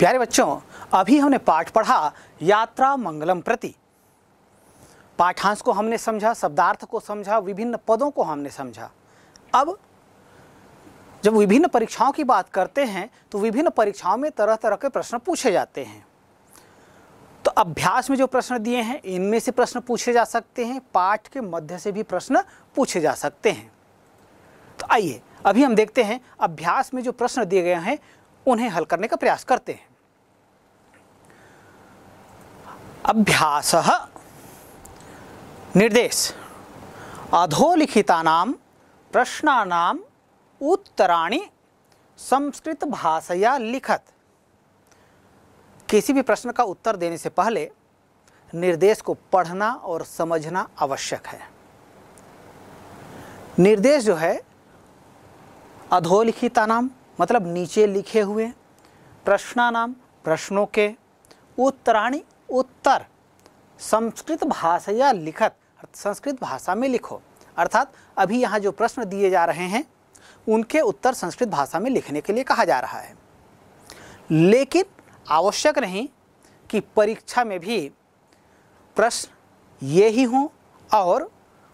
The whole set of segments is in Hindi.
प्यारे बच्चों अभी हमने पाठ पढ़ा यात्रा मंगलम प्रति पाठांश को हमने समझा शब्दार्थ को समझा विभिन्न पदों को हमने समझा अब जब विभिन्न परीक्षाओं की बात करते हैं तो विभिन्न परीक्षाओं में तरह तरह के प्रश्न पूछे जाते हैं तो अभ्यास में जो प्रश्न दिए हैं इनमें से प्रश्न पूछे जा सकते हैं पाठ के मध्य से भी प्रश्न पूछे जा सकते हैं तो आइए अभी हम देखते हैं अभ्यास में जो प्रश्न दिए गए हैं उन्हें हल करने का प्रयास करते हैं अभ्यास निर्देश अधोलिखिता प्रश्ना उत्तरा संस्कृत भाषया लिखत किसी भी प्रश्न का उत्तर देने से पहले निर्देश को पढ़ना और समझना आवश्यक है निर्देश जो है अधोलिखिता नाम मतलब नीचे लिखे हुए प्रश्ना नाम प्रश्नों के उत्तराणी उत्तर संस्कृत भाषया लिखत संस्कृत भाषा में लिखो अर्थात अभी यहाँ जो प्रश्न दिए जा रहे हैं उनके उत्तर संस्कृत भाषा में लिखने के लिए कहा जा रहा है लेकिन आवश्यक नहीं कि परीक्षा में भी प्रश्न ये ही हों और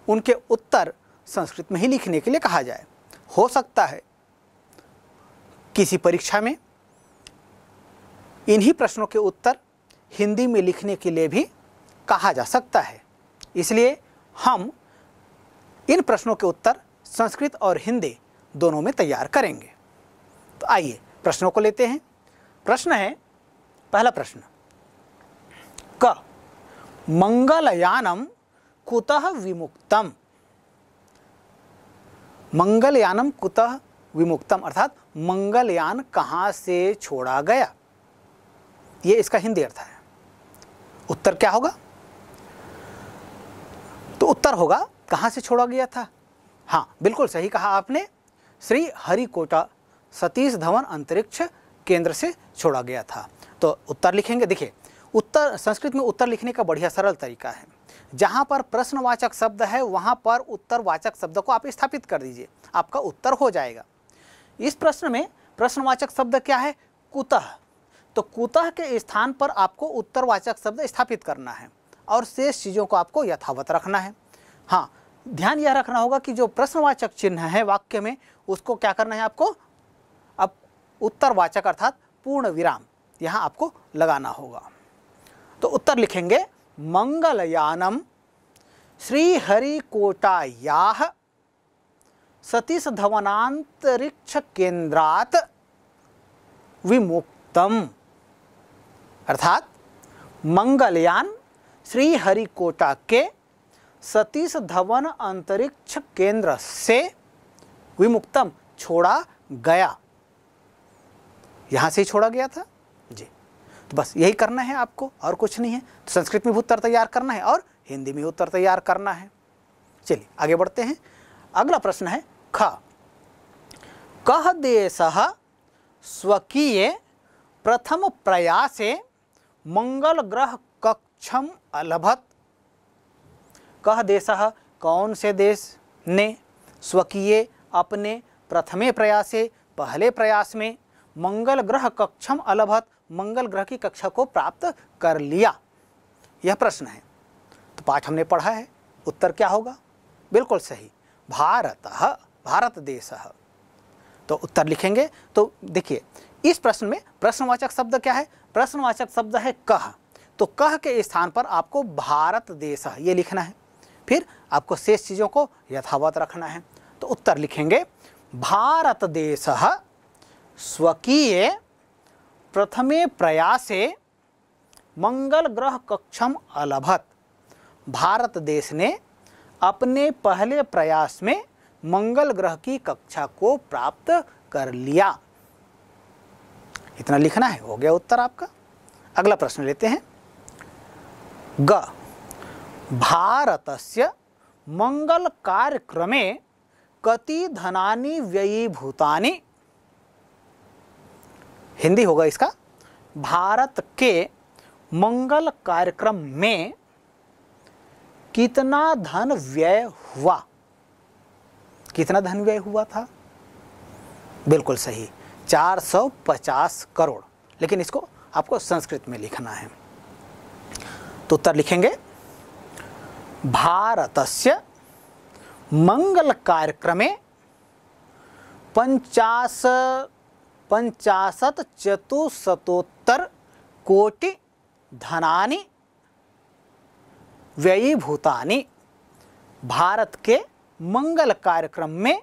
उनके उत्तर संस्कृत में ही लिखने के लिए कहा जाए हो सकता है किसी परीक्षा में इन्हीं प्रश्नों के उत्तर हिंदी में लिखने के लिए भी कहा जा सकता है इसलिए हम इन प्रश्नों के उत्तर संस्कृत और हिंदी दोनों में तैयार करेंगे तो आइए प्रश्नों को लेते हैं प्रश्न है पहला प्रश्न क मंगलयानम कुतः विमुक्तम मंगलयानम कुतः विमुक्तम अर्थात मंगलयान कहाँ से छोड़ा गया ये इसका हिंदी अर्थ है उत्तर क्या होगा तो उत्तर होगा कहाँ से छोड़ा गया था हाँ बिल्कुल सही कहा आपने श्री हरिकोटा सतीश धवन अंतरिक्ष केंद्र से छोड़ा गया था तो उत्तर लिखेंगे देखिए उत्तर संस्कृत में उत्तर लिखने का बढ़िया सरल तरीका है जहाँ पर प्रश्नवाचक शब्द है वहाँ पर उत्तरवाचक शब्द को आप स्थापित कर दीजिए आपका उत्तर हो जाएगा इस प्रश्न में प्रश्नवाचक शब्द क्या है कुतः तो कुतः के स्थान पर आपको उत्तरवाचक शब्द स्थापित करना है और शेष चीज़ों को आपको यथावत रखना है हाँ ध्यान यह रखना होगा कि जो प्रश्नवाचक चिन्ह है वाक्य में उसको क्या करना है आपको अब उत्तरवाचक अर्थात पूर्ण विराम यहाँ आपको लगाना होगा तो उत्तर लिखेंगे मंगलयानम श्रीहरिकोटाया सतीश धवनांतरिक्ष केंद्रात विमुक्तम अर्थात मंगलयान श्री के सतीश धवन अंतरिक्ष केंद्र से विमुक्तम छोड़ा गया यहां से ही छोड़ा गया था जी तो बस यही करना है आपको और कुछ नहीं है तो संस्कृत में भी उत्तर तैयार करना है और हिंदी में उत्तर तैयार करना है चलिए आगे बढ़ते हैं अगला प्रश्न है ख कह देश स्वकीय प्रथम प्रयासे मंगल ग्रह कक्षम अलभत कह देश कौन से देश ने स्वकीय अपने प्रथमे प्रयास से पहले प्रयास में मंगल ग्रह कक्षम अलभत मंगल ग्रह की कक्षा को प्राप्त कर लिया यह प्रश्न है तो पाठ हमने पढ़ा है उत्तर क्या होगा बिल्कुल सही भारत भारत देश तो उत्तर लिखेंगे तो देखिए इस प्रश्न में प्रश्नवाचक शब्द क्या है प्रश्नवाचक शब्द है कह तो कह के स्थान पर आपको भारत देश ये लिखना है फिर आपको शेष चीज़ों को यथावत रखना है तो उत्तर लिखेंगे भारत देश स्वकीय प्रथमे प्रयासे मंगल ग्रह कक्षम अलभत भारत देश ने अपने पहले प्रयास में मंगल ग्रह की कक्षा को प्राप्त कर लिया इतना लिखना है हो गया उत्तर आपका अगला प्रश्न लेते हैं ग भारतस्य मंगल कार्यक्रमे कति धनानी व्ययीभूतानि हिंदी होगा इसका भारत के मंगल कार्यक्रम में कितना धन व्यय हुआ कितना धन व्यय हुआ था बिल्कुल सही 450 करोड़ लेकिन इसको आपको संस्कृत में लिखना है तो उत्तर लिखेंगे भारतस्य मंगल कार्यक्रमे पंचास पंचाशत चतुशतोत्तर कोटि धना व्ययीभूता भारत के मंगल कार्यक्रम में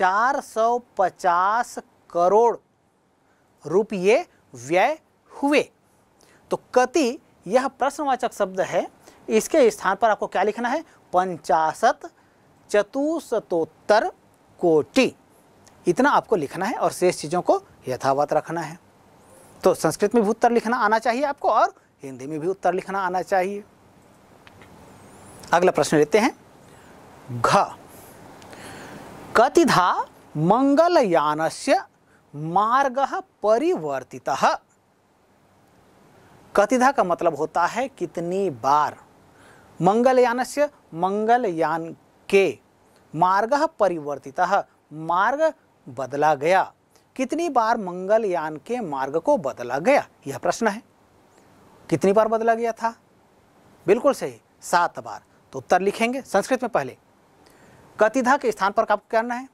450 करोड़ रुपये व्यय हुए तो कति यह प्रश्नवाचक शब्द है इसके स्थान पर आपको क्या लिखना है पंचाशत चतुशतोत्तर कोटि इतना आपको लिखना है और शेष चीज़ों को यथावत रखना है तो संस्कृत में भी उत्तर लिखना आना चाहिए आपको और हिंदी में भी उत्तर लिखना आना चाहिए अगला प्रश्न लेते हैं घ कतिधा मङ्गलयानस्य मार्ग परिवर्तितः कतिधा का मतलब होता है कितनी बार मंगलयान से मंगलयान के मार्ग परिवर्तित मार्ग बदला गया कितनी बार मंगलयान के मार्ग को बदला गया यह प्रश्न है कितनी बार बदला गया था बिल्कुल सही सात बार तो उत्तर लिखेंगे संस्कृत में पहले कतिधा के स्थान पर आपको करना है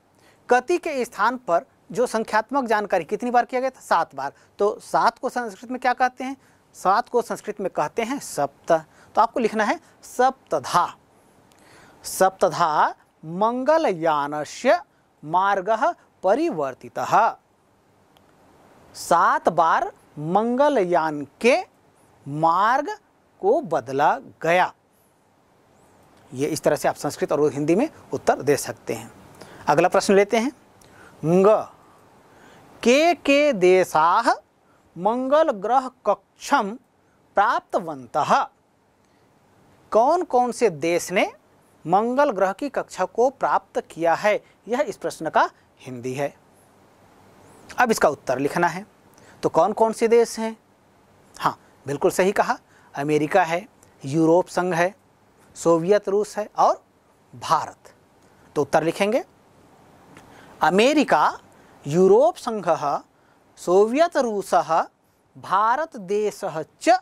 कति के स्थान पर जो संख्यात्मक जानकारी कितनी बार किया गया था सात बार तो सात को संस्कृत में क्या कहते हैं सात को संस्कृत में कहते हैं सप्त तो आपको लिखना है सप्तधा सप्तधा मंगलयान से मार्ग परिवर्तित सात बार मंगलयान के मार्ग को बदला गया ये इस तरह से आप संस्कृत और हिंदी में उत्तर दे सकते हैं अगला प्रश्न लेते हैं ग के के देशा मंगल ग्रह कक्षम प्राप्तवंत कौन कौन से देश ने मंगल ग्रह की कक्षा को प्राप्त किया है यह इस प्रश्न का हिंदी है अब इसका उत्तर लिखना है तो कौन कौन से देश हैं हाँ बिल्कुल सही कहा अमेरिका है यूरोप संघ है सोवियत रूस है और भारत तो उत्तर लिखेंगे अमेरिका यूरोप संघ सोवियत रूस भारत देश च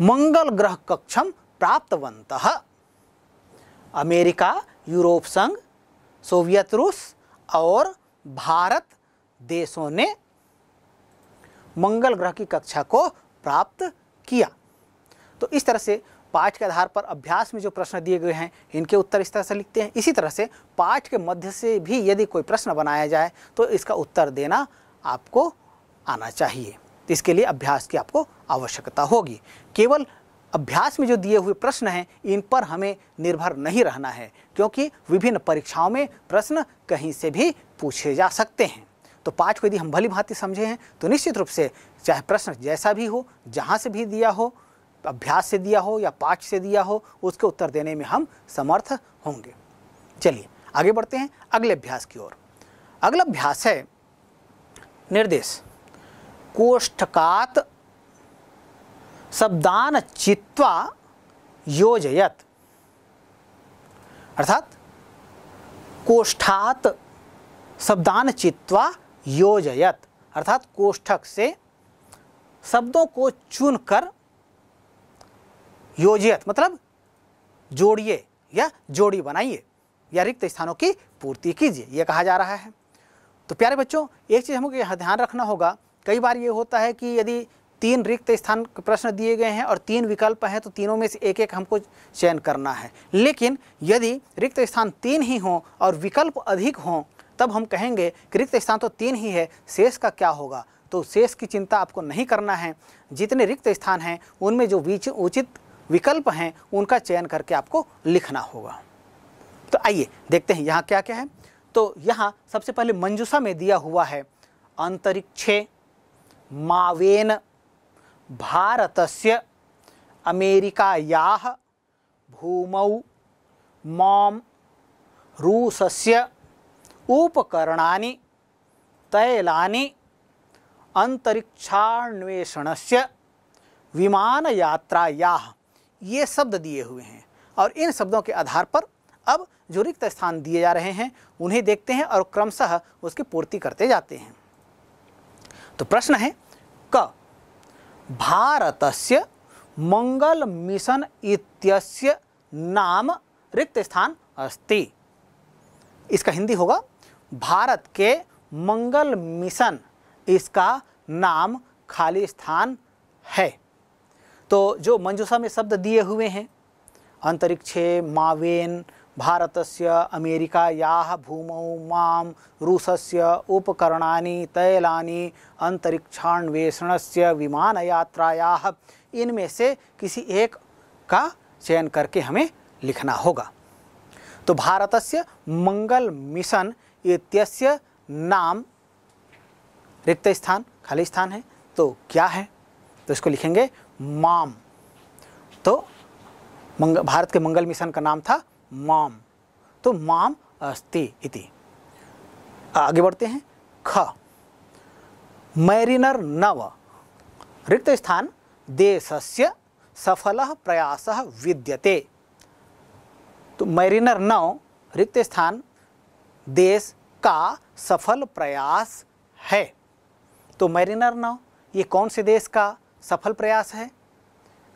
मंगल ग्रह कक्षम प्राप्तवंत अमेरिका यूरोप संघ सोवियत रूस और भारत देशों ने मंगल ग्रह की कक्षा को प्राप्त किया तो इस तरह से पाठ के आधार पर अभ्यास में जो प्रश्न दिए गए हैं इनके उत्तर इस तरह से लिखते हैं इसी तरह से पाठ के मध्य से भी यदि कोई प्रश्न बनाया जाए तो इसका उत्तर देना आपको आना चाहिए इसके लिए अभ्यास की आपको आवश्यकता होगी केवल अभ्यास में जो दिए हुए प्रश्न हैं इन पर हमें निर्भर नहीं रहना है क्योंकि विभिन्न परीक्षाओं में प्रश्न कहीं से भी पूछे जा सकते हैं तो पाठ को यदि हम भली भांति समझे हैं तो निश्चित रूप से चाहे प्रश्न जैसा भी हो जहाँ से भी दिया हो अभ्यास से दिया हो या पाठ से दिया हो उसके उत्तर देने में हम समर्थ होंगे चलिए आगे बढ़ते हैं अगले अभ्यास की ओर अगला अभ्यास है निर्देश कोष्ठकात शब्दान चित्वा योजयत अर्थात कोष्ठात शब्दान चित्वा योजयत अर्थात कोष्ठक से शब्दों को चुनकर योजियत मतलब जोड़िए या जोड़ी बनाइए या रिक्त स्थानों की पूर्ति कीजिए यह कहा जा रहा है तो प्यारे बच्चों एक चीज़ हमको यहाँ ध्यान रखना होगा कई बार ये होता है कि यदि तीन रिक्त स्थान प्रश्न दिए गए हैं और तीन विकल्प हैं तो तीनों में से एक एक हमको चयन करना है लेकिन यदि रिक्त स्थान तीन ही हों और विकल्प अधिक हों तब हम कहेंगे कि रिक्त स्थान तो तीन ही है शेष का क्या होगा तो शेष की चिंता आपको नहीं करना है जितने रिक्त स्थान हैं उनमें जो उचित विकल्प हैं उनका चयन करके आपको लिखना होगा तो आइए देखते हैं यहाँ क्या क्या है तो यहाँ सबसे पहले मंजूषा में दिया हुआ है अंतरिक्षे मावेन भारतस्य अमेरिकायाः भूमौ माम रूसस्य उपकरणानि तैलानि यात्रा विमानयात्रायाः ये शब्द दिए हुए हैं और इन शब्दों के आधार पर अब जो रिक्त स्थान दिए जा रहे हैं उन्हें देखते हैं और क्रमशः उसकी पूर्ति करते जाते हैं तो प्रश्न है क भारत से मंगल मिशन इत्यस्य नाम रिक्त स्थान अस्ति इसका हिंदी होगा भारत के मंगल मिशन इसका नाम खाली स्थान है तो जो मंजूषा में शब्द दिए हुए हैं अंतरिक्षे मावेन भारतस्य या भूमौ उपकरणा रूसस्य अंतरिक्षान्वेषण से विमान यात्राया इनमें से किसी एक का चयन करके हमें लिखना होगा तो भारतस्य मंगल मिशन इत्यस्य नाम रिक्त स्थान खाली स्थान है तो क्या है तो इसको लिखेंगे माम तो मंग, भारत के मंगल मिशन का नाम था माम तो माम अस्ति इति आगे बढ़ते हैं ख मैरिनर नव रिक्त स्थान देशस्य सफल प्रयास विद्यते तो मैरिनर नव रिक्त स्थान देश का सफल प्रयास है तो मैरिनर नव ये कौन से देश का सफल प्रयास है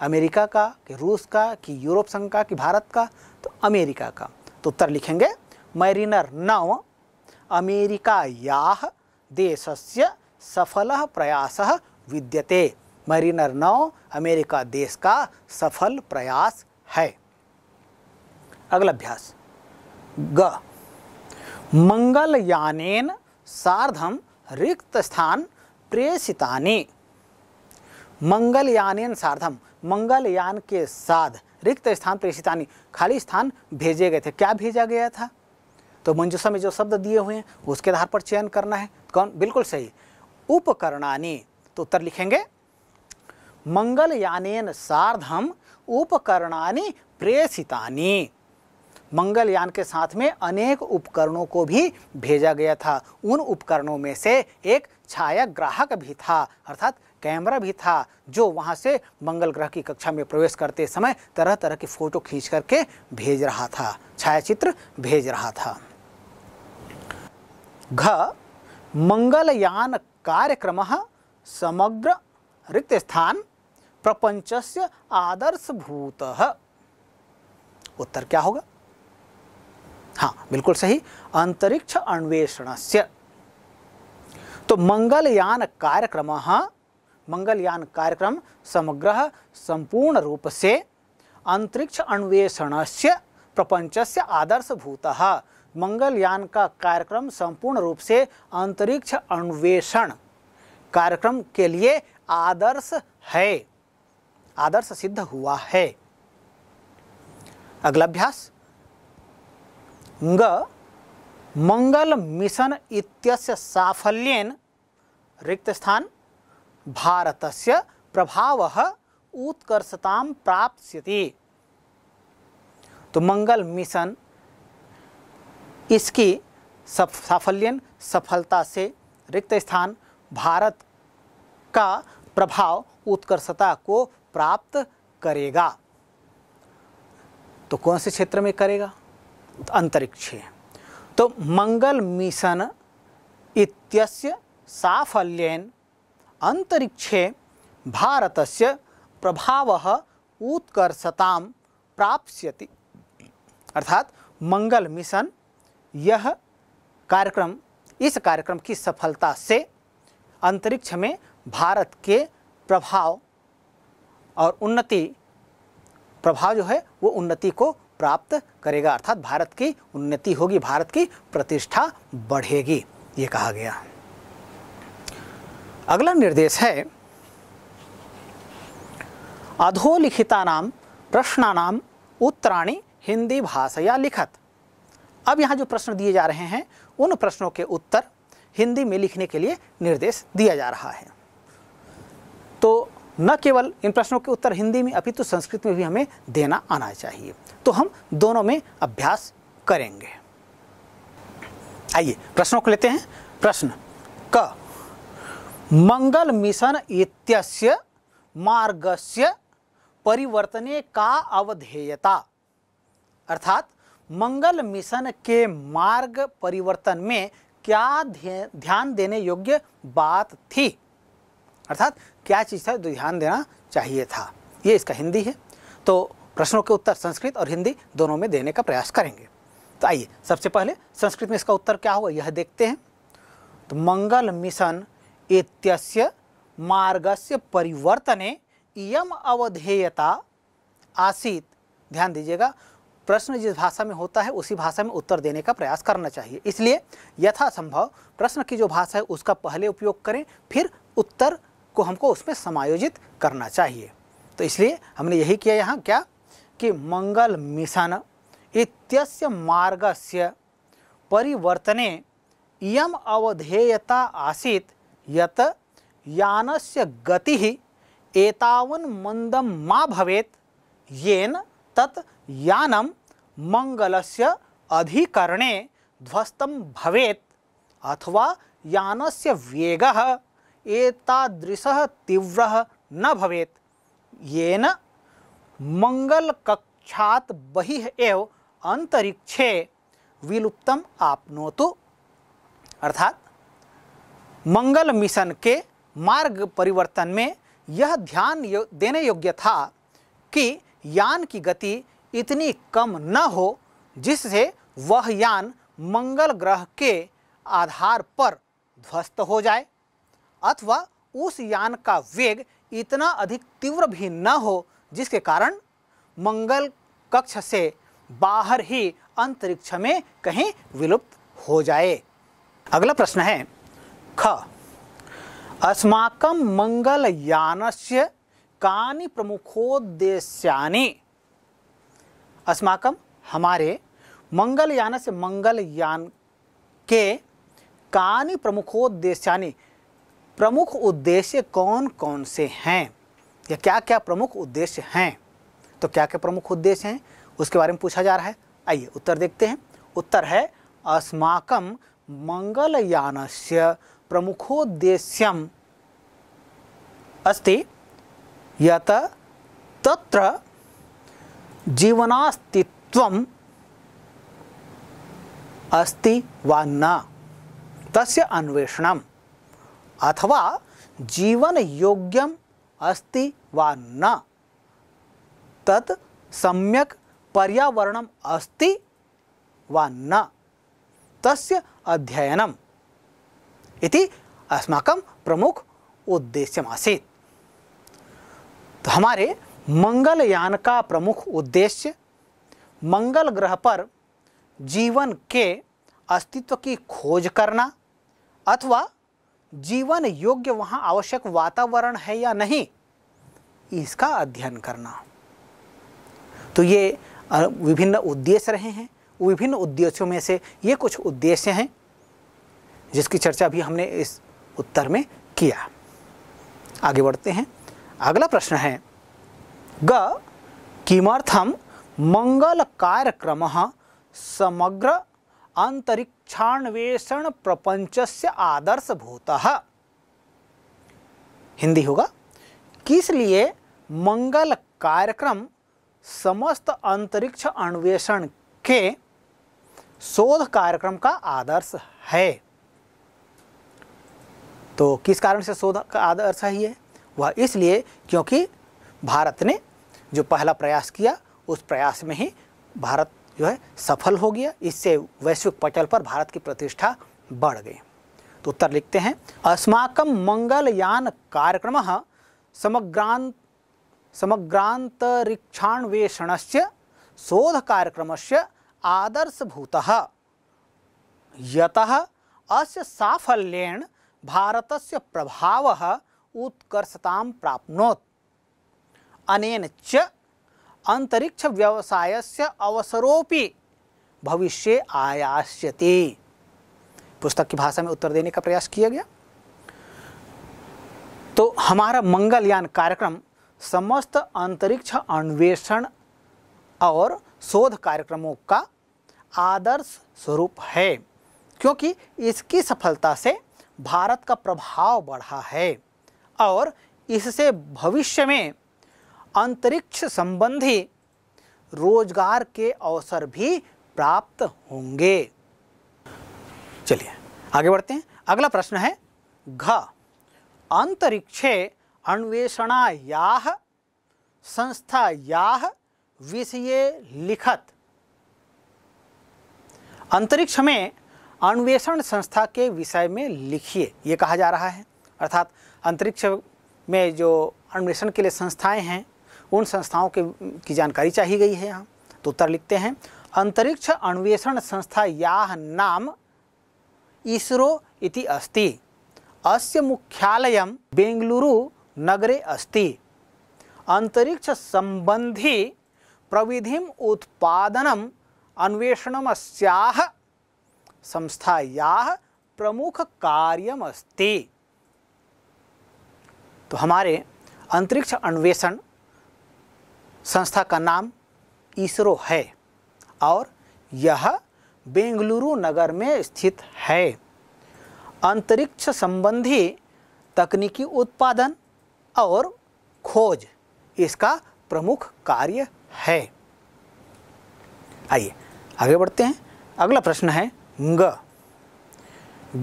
अमेरिका का कि रूस का कि यूरोप संघ का कि भारत का तो अमेरिका का तो उत्तर लिखेंगे मैरिनर नव देश से सफल प्रयास विद्यते मरीनर नौ अमेरिका देश का सफल प्रयास है अगला अभ्यास ग मंगलयानेन साधम रिक्त स्थान प्रेषितानि मंगल मंगलयान सार्धम यान के साथ रिक्त स्थान प्रेषितानी खाली स्थान भेजे गए थे क्या भेजा गया था तो मंजूषा में जो शब्द दिए हुए हैं उसके आधार पर चयन करना है कौन बिल्कुल सही उपकरणानी तो उत्तर लिखेंगे मंगल मंगलयान सार्धम उपकरणानी प्रेषितानी मंगल यान के साथ में अनेक उपकरणों को भी भेजा गया था उन उपकरणों में से एक छाया ग्राहक भी था अर्थात कैमरा भी था जो वहाँ से मंगल ग्रह की कक्षा में प्रवेश करते समय तरह तरह की फ़ोटो खींच करके भेज रहा था छायाचित्र भेज रहा था घ मंगलयान कार्यक्रम समग्र रिक्त स्थान प्रपंच से आदर्शभूत उत्तर क्या होगा हाँ बिल्कुल सही अंतरिक्ष अन्वेषण से तो मंगलयान कार्यक्रम मंगलयान कार्यक्रम समग्र संपूर्ण रूप से अंतरिक्ष अन्वेषण से प्रपंच से आदर्शभूत मंगलयान का कार्यक्रम संपूर्ण रूप से अंतरिक्ष अन्वेषण कार्यक्रम के लिए आदर्श है आदर्श सिद्ध हुआ है अगला अभ्यास ग मंगल मिशन इत्यस्य साफल्येन रिक्त स्थान भारतस्य प्रभावः उत्कर्षता प्राप्स्यति तो मंगल मिशन इसकी साफल्यन सफलता से रिक्त स्थान भारत का प्रभाव उत्कर्षता को प्राप्त करेगा तो कौन से क्षेत्र में करेगा तो अंतरिक्ष तो मंगल मिशन इत्यस्य साफल्येन अंतरिक्षे भारतस्य प्रभावः उत्कर्षतां प्राप्स्यति अर्थात मंगल मिशन यह कार्यक्रम इस कार्यक्रम की सफलता से अंतरिक्ष में भारत के प्रभाव और उन्नति प्रभाव जो है वो उन्नति को प्राप्त करेगा अर्थात भारत की उन्नति होगी भारत की प्रतिष्ठा बढ़ेगी ये कहा गया अगला निर्देश है अधोलिखिता नाम प्रश्नानाम उत्तराणी हिंदी भाषया लिखत अब यहाँ जो प्रश्न दिए जा रहे हैं उन प्रश्नों के उत्तर हिंदी में लिखने के लिए निर्देश दिया जा रहा है तो न केवल इन प्रश्नों के उत्तर हिंदी में अपितु तो संस्कृत में भी हमें देना आना चाहिए तो हम दोनों में अभ्यास करेंगे आइए प्रश्नों को लेते हैं प्रश्न क मंगल मिशन इत्यस्य मार्गस्य परिवर्तने का अवधेयता अर्थात मंगल मिशन के मार्ग परिवर्तन में क्या ध्यान देने योग्य बात थी अर्थात क्या चीज़ था जो ध्यान देना चाहिए था ये इसका हिंदी है तो प्रश्नों के उत्तर संस्कृत और हिंदी दोनों में देने का प्रयास करेंगे तो आइए सबसे पहले संस्कृत में इसका उत्तर क्या हुआ यह देखते हैं तो मंगल मिशन इत्यस्य मार्गस्य परिवर्तने यम अवधेयता आसित ध्यान दीजिएगा प्रश्न जिस भाषा में होता है उसी भाषा में उत्तर देने का प्रयास करना चाहिए इसलिए यथासंभव प्रश्न की जो भाषा है उसका पहले उपयोग करें फिर उत्तर को हमको उसमें समायोजित करना चाहिए तो इसलिए हमने यही किया यहाँ क्या कि मंगल मिशन इत्यस्य मार्गस्य परिवर्तने इम अवधेयता आसीत यत यानस्य गति एतावन मंदम मा भवेत येन तत् यानम मंगलस्य अधिकरणे ध्वस्तम भवेत अथवा यानस्य वेगः एतादृशः तीव्रः न भवेत् येन मङ्गलकक्षात् बहिः एव अंतरिक्षे विलुप्तम आपनोतु अर्थात मंगल मिशन के मार्ग परिवर्तन में यह ध्यान यो, देने योग्य था कि यान की गति इतनी कम न हो जिससे वह यान मंगल ग्रह के आधार पर ध्वस्त हो जाए अथवा उस यान का वेग इतना अधिक तीव्र भी न हो जिसके कारण मंगल कक्ष से बाहर ही अंतरिक्ष में कहीं विलुप्त हो जाए अगला प्रश्न है ख अस्माक मंगलयान से कानी प्रमुखोद्देश्या अस्माकम हमारे मंगलयान से मंगलयान के कानी प्रमुखोद्देश्यानि प्रमुख उद्देश्य कौन कौन से हैं या क्या क्या प्रमुख उद्देश्य हैं तो क्या क्या प्रमुख उद्देश्य हैं उसके बारे में पूछा जा रहा है आइए उत्तर देखते हैं उत्तर है अस्माकम मंगलयान से प्रमुखोद्देश्य अस्ति यत तत्र जीवनास्तित्व अस्ति वा न तस्य अन्वेषणम अथवा जीवन योग्यम अस्ति वा न तत् सम्यक पर्यावरणम अस्ति वा न तस्य अध्ययनम इति अस्माकं प्रमुख उद्देश्य आसीत तो हमारे मंगलयान का प्रमुख उद्देश्य मंगल ग्रह पर जीवन के अस्तित्व की खोज करना अथवा जीवन योग्य वहां आवश्यक वातावरण है या नहीं इसका अध्ययन करना तो ये विभिन्न उद्देश्य रहे हैं विभिन्न उद्देश्यों में से ये कुछ उद्देश्य हैं जिसकी चर्चा भी हमने इस उत्तर में किया आगे बढ़ते हैं अगला प्रश्न है ग किमर्थम मंगल कार्यक्रम समग्र अंतरिक्षान्वेषण प्रपंच से आदर्श भूत हिंदी होगा किस लिए मंगल कार्यक्रम समस्त अंतरिक्ष अन्वेषण के शोध कार्यक्रम का आदर्श है तो किस कारण से शोध का आदर्श है ये वह इसलिए क्योंकि भारत ने जो पहला प्रयास किया उस प्रयास में ही भारत जो है सफल हो गया इससे वैश्विक पटल पर भारत की प्रतिष्ठा बढ़ गई तो उत्तर लिखते हैं अस्माक मंगलयान कार्यक्रम समग्रांत समग्रांतरिक्षान्वेषण से शोध कार्यक्रम से आदर्शभूत यत अस्य भारत से प्रभाव उत्कर्षता प्राप्नोत् अनेन च अंतरिक्ष व्यवसाय से अवसरोपी भविष्य आयास्यति पुस्तक की भाषा में उत्तर देने का प्रयास किया गया तो हमारा मंगलयान कार्यक्रम समस्त अंतरिक्ष अन्वेषण और शोध कार्यक्रमों का आदर्श स्वरूप है क्योंकि इसकी सफलता से भारत का प्रभाव बढ़ा है और इससे भविष्य में अंतरिक्ष संबंधी रोजगार के अवसर भी प्राप्त होंगे चलिए आगे बढ़ते हैं अगला प्रश्न है घ अंतरिक्षे अन्वेषणाया संस्थाया विषय लिखत अंतरिक्ष में अन्वेषण संस्था के विषय में लिखिए ये कहा जा रहा है अर्थात अंतरिक्ष में जो अन्वेषण के लिए संस्थाएं हैं उन संस्थाओं के की जानकारी चाही गई है यहाँ तो उत्तर लिखते हैं अंतरिक्ष अन्वेषण संस्था याह नाम इसरो इति अस्ति अस्य मुख्यालय बेंगलुरु नगरे अस्ति अंतरिक्ष संबंधी प्रविधि अन्वेषण संस्था संस्थायाः प्रमुख कार्यमस्ति तो हमारे अंतरिक्ष अन्वेषण संस्था का नाम इसरो है और यह बेंगलुरु नगर में स्थित है अंतरिक्ष संबंधी तकनीकी उत्पादन और खोज इसका प्रमुख कार्य है आइए आगे बढ़ते हैं अगला प्रश्न है ग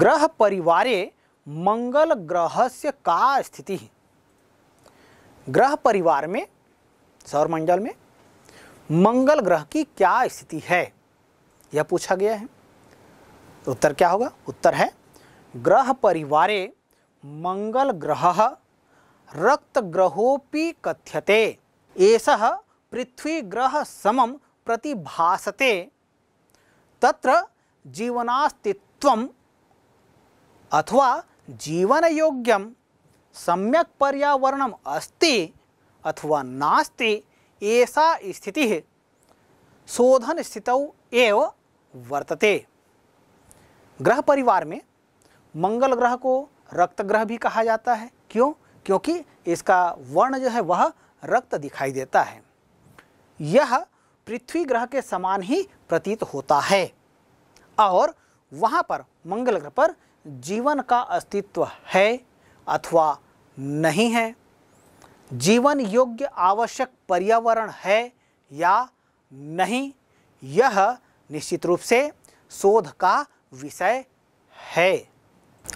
ग्रह परिवारे मंगल ग्रह से का स्थिति ग्रह परिवार में सौर मंडल में मंगल ग्रह की क्या स्थिति है यह पूछा गया है तो उत्तर क्या होगा उत्तर है ग्रह परिवारे मंगल ग्रह रक्त ग्रहोपि कथ्यते एष पृथ्वी ग्रह समम प्रतिभासते तत्र जीवनास्तित्व अथवा जीवन योग्यम सम्यक पर्यावरणम अस्ति अथवा नास्ति ऐसा स्थिति शोधन स्थितौ एव वर्तते ग्रह परिवार में मंगल ग्रह को रक्त ग्रह भी कहा जाता है क्यों क्योंकि इसका वर्ण जो है वह रक्त दिखाई देता है यह पृथ्वी ग्रह के समान ही प्रतीत होता है और वहाँ पर मंगल ग्रह पर जीवन का अस्तित्व है अथवा नहीं है जीवन योग्य आवश्यक पर्यावरण है या नहीं यह निश्चित रूप से शोध का विषय है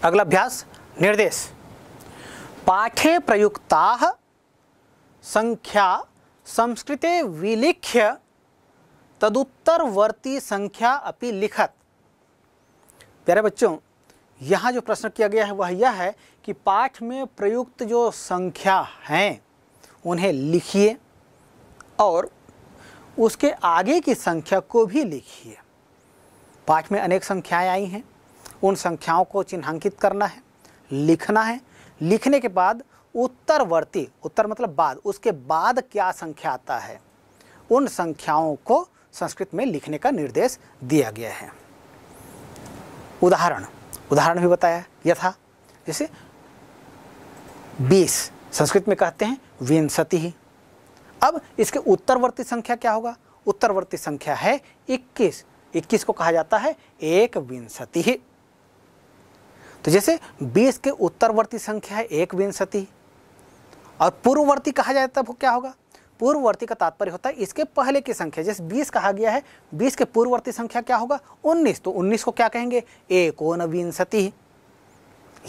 अगला अभ्यास निर्देश पाठे प्रयुक्ता संख्या संस्कृते विलिख्य तदुत्तरवर्ती संख्या अपि लिखत प्यारे बच्चों यहाँ जो प्रश्न किया गया है वह यह है कि पाठ में प्रयुक्त जो संख्या हैं उन्हें लिखिए और उसके आगे की संख्या को भी लिखिए पाठ में अनेक संख्याएं आई हैं उन संख्याओं को चिन्हांकित करना है लिखना है लिखने के बाद उत्तरवर्ती उत्तर मतलब बाद उसके बाद क्या संख्या आता है उन संख्याओं को संस्कृत में लिखने का निर्देश दिया गया है उदाहरण उदाहरण भी बताया यथा जैसे बीस संस्कृत में कहते हैं विंशति अब इसके उत्तरवर्ती संख्या क्या होगा उत्तरवर्ती संख्या है 21 21 को कहा जाता है एक विंशति तो जैसे 20 के उत्तरवर्ती संख्या है एक विंशति और पूर्ववर्ती कहा जाए तब क्या होगा पूर्ववर्ती का तात्पर्य होता है इसके पहले की संख्या जैसे 20 कहा गया है 20 के पूर्ववर्ती संख्या क्या होगा 19 तो 19 को क्या कहेंगे विंशति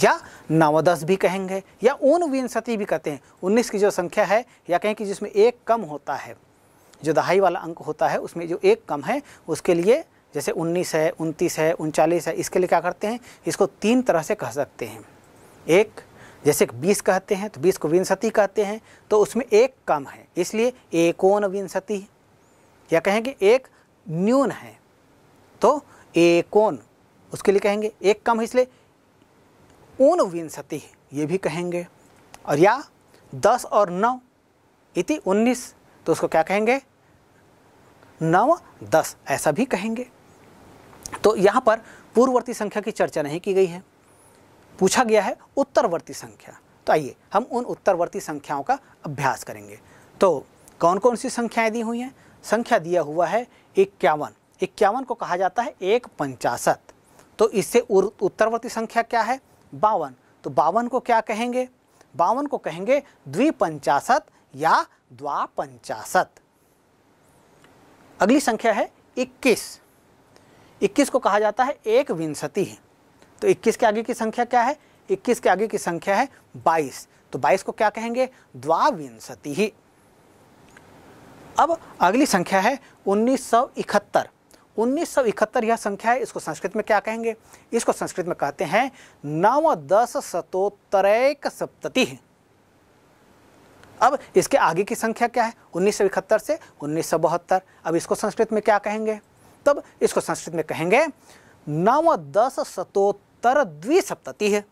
या नवदस भी कहेंगे या ऊन विंशति भी कहते हैं उन्नीस की जो संख्या है या कहें कि जिसमें एक कम होता है जो दहाई वाला अंक होता है उसमें जो एक कम है उसके लिए जैसे उन्नीस है उनतीस है उनचालीस है इसके लिए क्या करते हैं इसको तीन तरह से कह सकते हैं एक जैसे बीस कहते हैं तो बीस को विंशति कहते हैं तो उसमें एक कम है इसलिए एकोन विंशति या कहेंगे एक न्यून है तो एकोन उसके लिए कहेंगे एक कम इसलिए विंशति ये भी कहेंगे और या दस और नौ इति उन्नीस तो उसको क्या कहेंगे नौ दस ऐसा भी कहेंगे तो यहाँ पर पूर्ववर्ती संख्या की चर्चा नहीं की गई है पूछा गया है उत्तरवर्ती संख्या तो आइए हम उन उत्तरवर्ती संख्याओं का अभ्यास करेंगे तो कौन कौन सी संख्याएं दी हुई हैं संख्या दिया हुआ है इक्यावन इक्यावन को कहा जाता है एक पंचाशत तो इससे उत्तरवर्ती संख्या क्या है बावन तो बावन को क्या कहेंगे बावन को कहेंगे द्विपंचाशत या द्वापंचाशत अगली संख्या है 21 21 को कहा जाता है एक विंशति तो 21 के आगे की संख्या क्या है 21 के आगे की संख्या है 22 तो 22 को क्या कहेंगे द्वाविंशति अब अगली संख्या है उन्नीस सौ इकहत्तर उन्नीस सौ इकहत्तर यह संख्या है इसको संस्कृत में क्या कहेंगे इसको संस्कृत में कहते हैं नव दस शतोत्तरैक सप्तति अब इसके आगे की संख्या क्या है उन्नीस सौ इकहत्तर से उन्नीस सौ बहत्तर अब इसको संस्कृत में क्या कहेंगे तब इसको संस्कृत में कहेंगे नव दस शतोत्तर द्विसप्तति है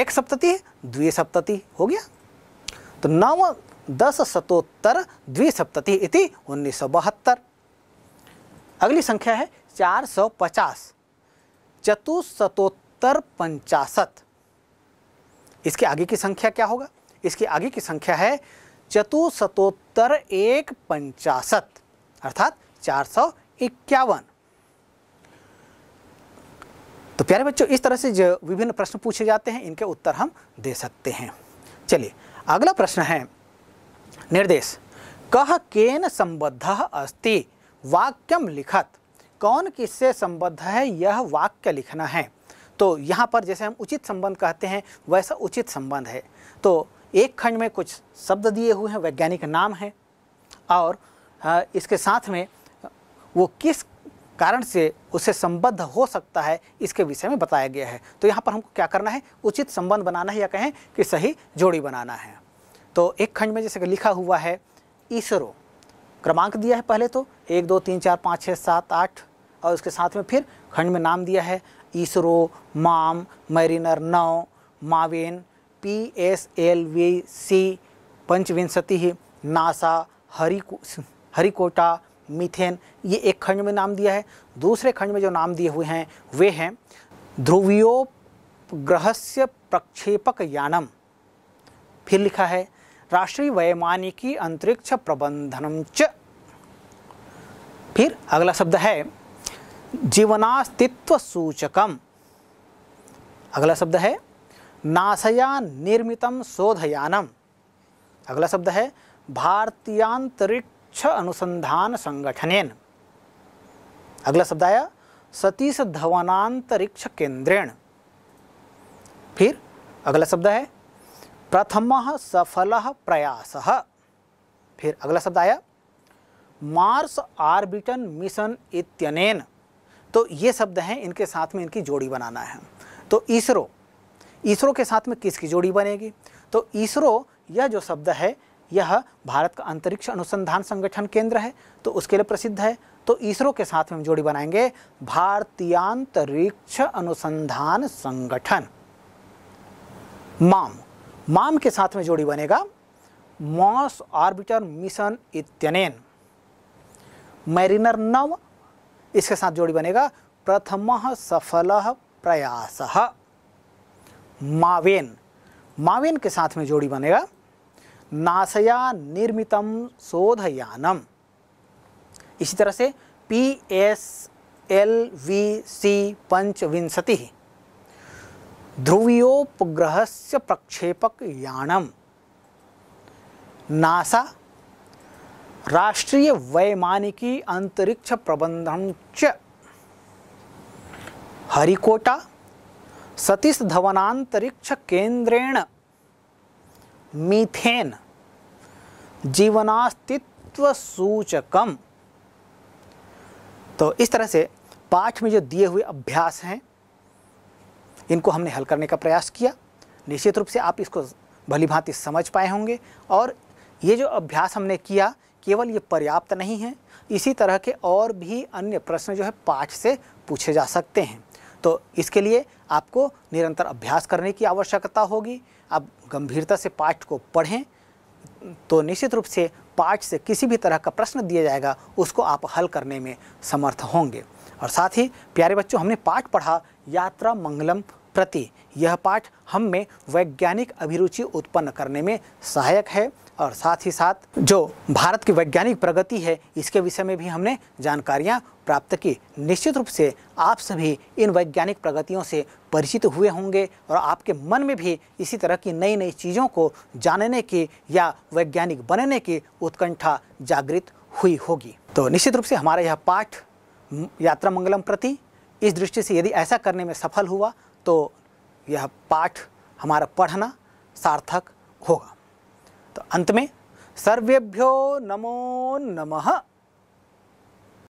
एक सप्तति द्विसप्तति हो गया तो नव दस शतोत्तर द्विसप्तति इति उन्नीस सौ बहत्तर अगली संख्या है चार सौ पचास चतुशतोत्तर पंचाशत इसके आगे की संख्या क्या होगा इसके आगे की संख्या है चतुशतोत्तर एक पंचाशत अर्थात चार सौ इक्यावन तो प्यारे बच्चों इस तरह से जो विभिन्न प्रश्न पूछे जाते हैं इनके उत्तर हम दे सकते हैं चलिए अगला प्रश्न है निर्देश कह केन संबद्ध अस्ति वाक्यम लिखत कौन किससे संबद्ध है यह वाक्य लिखना है तो यहाँ पर जैसे हम उचित संबंध कहते हैं वैसा उचित संबंध है तो एक खंड में कुछ शब्द दिए हुए हैं वैज्ञानिक नाम है और इसके साथ में वो किस कारण से उससे संबद्ध हो सकता है इसके विषय में बताया गया है तो यहाँ पर हमको क्या करना है उचित संबंध बनाना है या कहें कि सही जोड़ी बनाना है तो एक खंड में जैसे कि लिखा हुआ है इसरो क्रमांक दिया है पहले तो एक दो तीन चार पाँच छः सात आठ और उसके साथ में फिर खंड में नाम दिया है इसरो माम मैरिनर नौ MAVEN P S L V C पंचविंशति नासा हरी हरिकोटा मिथेन ये एक खंड में नाम दिया है दूसरे खंड में जो नाम दिए हुए हैं वे हैं ग्रहस्य प्रक्षेपक यानम फिर लिखा है राष्ट्रीय वैमानिकी अंतरिक्ष प्रबंधनम च फिर अगला शब्द है जीवनास्तित्व सूचकम अगला शब्द है नासया निर्मित शोधयानम अगला शब्द है भारतीयांतरिक्ष अनुसंधान संगठनेन अगला शब्द आया सतीश धवनांतरिक्ष केंद्रेण फिर अगला शब्द है प्रथम सफल प्रयास फिर अगला शब्द आया मार्स आर्बिटन मिशन इत्यनेन तो ये शब्द हैं इनके साथ में इनकी जोड़ी बनाना है तो इसरो इसरो के साथ में किसकी जोड़ी बनेगी तो इसरो यह जो शब्द है यह भारत का अंतरिक्ष अनुसंधान संगठन केंद्र है तो उसके लिए प्रसिद्ध है तो इसरो के साथ में हम जोड़ी बनाएंगे भारतीय अंतरिक्ष अनुसंधान संगठन माम माम के साथ में जोड़ी बनेगा मॉस ऑर्बिटर मिशन इत्यनेन मैरिनर नव इसके साथ जोड़ी बनेगा प्रथम सफल प्रयास मावेन मावेन के साथ में जोड़ी बनेगा नासया निर्मितम शोधयानम इसी तरह से P S L V C पंचविंशति से प्रक्षेपक यानम नासा राष्ट्रीय वैमानिकी अंतरिक्ष प्रबंधन च हरिकोटा सतीश धवनांतरिक्ष केंद्रेण मीथेन जीवनास्तित्व सूचकम तो इस तरह से पाठ में जो दिए हुए अभ्यास हैं इनको हमने हल करने का प्रयास किया निश्चित रूप से आप इसको भली भांति समझ पाए होंगे और ये जो अभ्यास हमने किया केवल ये पर्याप्त नहीं है इसी तरह के और भी अन्य प्रश्न जो है पाठ से पूछे जा सकते हैं तो इसके लिए आपको निरंतर अभ्यास करने की आवश्यकता होगी आप गंभीरता से पाठ को पढ़ें तो निश्चित रूप से पाठ से किसी भी तरह का प्रश्न दिया जाएगा उसको आप हल करने में समर्थ होंगे और साथ ही प्यारे बच्चों हमने पाठ पढ़ा यात्रा मंगलम प्रति यह पाठ हम में वैज्ञानिक अभिरुचि उत्पन्न करने में सहायक है और साथ ही साथ जो भारत की वैज्ञानिक प्रगति है इसके विषय में भी हमने जानकारियाँ प्राप्त की निश्चित रूप से आप सभी इन वैज्ञानिक प्रगतियों से परिचित हुए होंगे और आपके मन में भी इसी तरह की नई नई चीज़ों को जानने की या वैज्ञानिक बनने की उत्कंठा जागृत हुई होगी तो निश्चित रूप से हमारा यह पाठ यात्रा मंगलम प्रति इस दृष्टि से यदि ऐसा करने में सफल हुआ तो यह पाठ हमारा पढ़ना सार्थक होगा तो अंत में सर्वेभ्यो नमो नमः